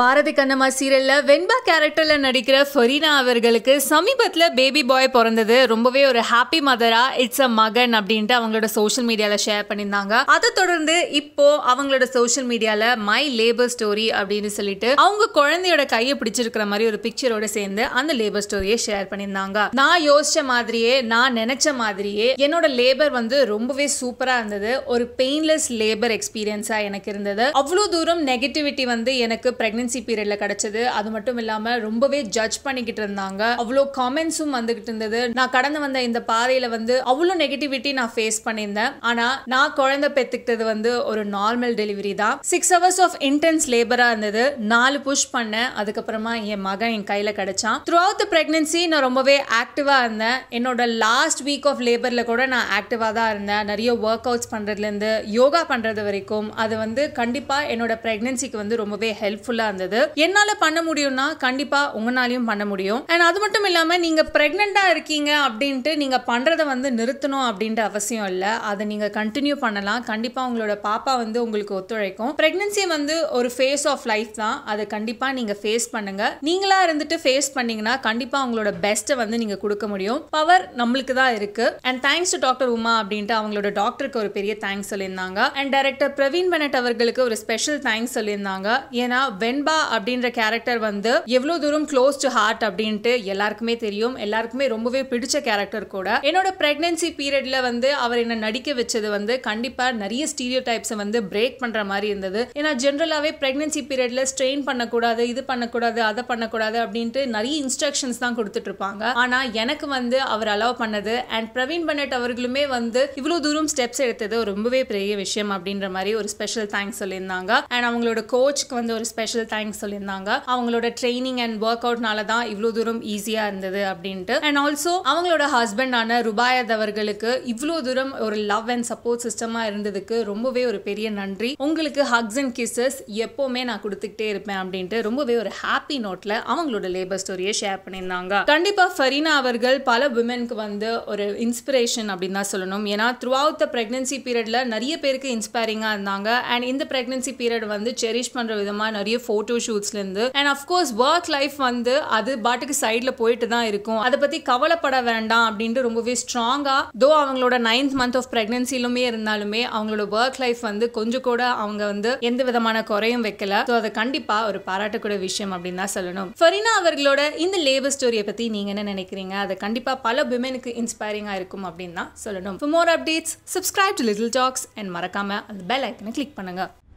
பாரதி கண்ணம்மா சீரியல்ல வெண்பா கேரக்டர்ல நடிக்கிற ஃபெரீனா அவர்களுக்கு சமீபத்தில் பேபி பாய் பிறந்தது ரொம்பவே ஒரு ஹாப்பி மதரா இட்ஸ் அ மகன் அப்படின்ட்டு அவங்களோட சோஷியல் மீடியாவில் ஷேர் பண்ணியிருந்தாங்க அதை தொடர்ந்து இப்போ அவங்களோட சோஷியல் மீடியாவில் மை லேபர் ஸ்டோரி அப்படின்னு சொல்லிட்டு அவங்க குழந்தையோட கையை பிடிச்சிருக்கிற மாதிரி ஒரு பிக்சரோட சேர்ந்து அந்த லேபர் ஸ்டோரியை ஷேர் பண்ணியிருந்தாங்க நான் யோசிச்ச மாதிரியே நான் நினைச்ச மாதிரியே என்னோட லேபர் வந்து ரொம்பவே சூப்பராக இருந்தது ஒரு பெயின்லெஸ் லேபர் எக்ஸ்பீரியன்ஸாக எனக்கு இருந்தது அவ்வளோ தூரம் நெகட்டிவிட்டி வந்து எனக்கு பிரெக்னன்சி ப்ரெக்னென்சி பீரியட்ல கிடைச்சது அது மட்டும் இல்லாம ரொம்பவே ஜட்ஜ் பண்ணிக்கிட்டு இருந்தாங்க அவ்வளோ காமெண்ட்ஸும் வந்துகிட்டு இருந்தது நான் கடந்து வந்த இந்த பாதையில வந்து அவ்வளோ நெகட்டிவிட்டி நான் ஃபேஸ் பண்ணியிருந்தேன் ஆனா நான் குழந்தை பெத்துக்கிட்டது வந்து ஒரு நார்மல் டெலிவரி தான் சிக்ஸ் ஹவர்ஸ் ஆஃப் இன்டென்ஸ் லேபரா இருந்தது நாலு புஷ் பண்ணேன் அதுக்கப்புறமா என் மகன் என் கையில கிடைச்சான் த்ரூ அவுட் த பிரெக்னன்சி நான் ரொம்பவே ஆக்டிவா இருந்தேன் என்னோட லாஸ்ட் வீக் ஆஃப் லேபர்ல கூட நான் ஆக்டிவா தான் இருந்தேன் நிறைய ஒர்க் அவுட்ஸ் பண்றதுல இருந்து யோகா பண்றது வரைக்கும் அது வந்து கண்டிப்பா என்னோட பிரெக்னன்சிக்கு வந்து ரொம்பவே ஹெல்ப்ஃபுல்லா இருந்தது வந்தது என்னால பண்ண முடியும்னா கண்டிப்பா உங்களாலையும் பண்ண முடியும் அண்ட் அது மட்டும் இல்லாம நீங்க பிரெக்னண்டா இருக்கீங்க அப்படின்ட்டு நீங்க பண்றதை வந்து நிறுத்தணும் அப்படின்ற அவசியம் இல்லை அதை நீங்க கண்டினியூ பண்ணலாம் கண்டிப்பா உங்களோட பாப்பா வந்து உங்களுக்கு ஒத்துழைக்கும் பிரெக்னன்சி வந்து ஒரு ஃபேஸ் ஆஃப் லைஃப் தான் அதை கண்டிப்பா நீங்க ஃபேஸ் பண்ணுங்க நீங்களா இருந்துட்டு ஃபேஸ் பண்ணீங்கன்னா கண்டிப்பா உங்களோட பெஸ்ட்டை வந்து நீங்க கொடுக்க முடியும் பவர் நம்மளுக்கு தான் இருக்கு and thanks to doctor Uma அப்படின்ட்டு அவங்களோட டாக்டருக்கு ஒரு பெரிய தேங்க்ஸ் சொல்லியிருந்தாங்க அண்ட் டைரக்டர் பிரவீன் பனட் அவர்களுக்கு ஒரு ஸ்பெஷல் தேங்க்ஸ் சொல்லியிருந்தாங்க ஏன்னா வென் ஷில்பா அப்படின்ற கேரக்டர் வந்து எவ்வளோ தூரம் க்ளோஸ் டு ஹார்ட் அப்படின்ட்டு எல்லாருக்குமே தெரியும் எல்லாருக்குமே ரொம்பவே பிடிச்ச கேரக்டர் கூட என்னோட பிரெக்னன்சி பீரியட்ல வந்து அவர் என்ன நடிக்க வச்சது வந்து கண்டிப்பாக நிறைய ஸ்டீரியோ டைப்ஸை வந்து பிரேக் பண்ற மாதிரி இருந்தது ஏன்னா ஜென்ரலாகவே பிரெக்னன்சி பீரியட்ல ஸ்ட்ரெயின் பண்ணக்கூடாது இது பண்ணக்கூடாது அதை பண்ணக்கூடாது அப்படின்ட்டு நிறைய இன்ஸ்ட்ரக்ஷன்ஸ் தான் கொடுத்துட்டு இருப்பாங்க ஆனால் எனக்கு வந்து அவர் அலோவ் பண்ணது அண்ட் பிரவீன் பண்ணட் அவர்களுமே வந்து இவ்வளோ தூரம் ஸ்டெப்ஸ் எடுத்தது ரொம்பவே பெரிய விஷயம் அப்படின்ற மாதிரி ஒரு ஸ்பெஷல் தேங்க்ஸ் சொல்லியிருந்தாங்க அண்ட் அவங்களோட கோச்சுக்கு வந்து ஒரு ஸ்பெஷல் தேங்க்ஸ் தேங்க்ஸ் சொல்லியிருந்தாங்க அவங்களோட ட்ரைனிங் அண்ட் ஒர்க் அவுட்னால தான் இவ்வளோ தூரம் ஈஸியாக இருந்தது அப்படின்ட்டு அண்ட் ஆல்சோ அவங்களோட ஹஸ்பண்டான ருபாயத் அவர்களுக்கு இவ்வளோ தூரம் ஒரு லவ் அண்ட் சப்போர்ட் சிஸ்டமாக இருந்ததுக்கு ரொம்பவே ஒரு பெரிய நன்றி உங்களுக்கு ஹக்ஸ் அண்ட் கிஸ்ஸஸ் எப்போவுமே நான் கொடுத்துக்கிட்டே இருப்பேன் அப்படின்ட்டு ரொம்பவே ஒரு ஹாப்பி நோட்ல அவங்களோட லேபர் ஸ்டோரியை ஷேர் பண்ணியிருந்தாங்க கண்டிப்பாக ஃபரீனா அவர்கள் பல விமென்க்கு வந்து ஒரு இன்ஸ்பிரேஷன் அப்படின்னு தான் சொல்லணும் ஏன்னா த்ரூ அவுட் த பிரெக்னன்சி பீரியடில் நிறைய பேருக்கு இன்ஸ்பைரிங்காக இருந்தாங்க அண்ட் இந்த பிரெக்னன்சி பீரியட் வந்து செரிஷ் பண்ணுற விதமாக நிறைய ஃபோட்டோ ஃபோட்டோ ஷூட்ஸ்லேருந்து அண்ட் அஃப்கோர்ஸ் ஒர்க் லைஃப் வந்து அது பாட்டுக்கு சைடில் போயிட்டு தான் இருக்கும் அதை பற்றி கவலைப்பட வேண்டாம் அப்படின்ட்டு ரொம்பவே ஸ்ட்ராங்காக தோ அவங்களோட நைன்த் மந்த் ஆஃப் ப்ரெக்னன்சிலுமே இருந்தாலுமே அவங்களோட ஒர்க் லைஃப் வந்து கொஞ்சம் கூட அவங்க வந்து எந்த விதமான குறையும் வைக்கல ஸோ அதை கண்டிப்பாக ஒரு பாராட்டக்கூடிய விஷயம் அப்படின்னு தான் சொல்லணும் ஃபரினா அவர்களோட இந்த லேபர் ஸ்டோரியை பற்றி நீங்கள் என்ன நினைக்கிறீங்க அதை கண்டிப்பாக பல விமெனுக்கு இன்ஸ்பைரிங்காக இருக்கும் அப்படின்னு தான் சொல்லணும் for more updates subscribe to little talks and மறக்காமல் அந்த பெல் ஐக்கனை கிளிக் பண்ணுங்கள்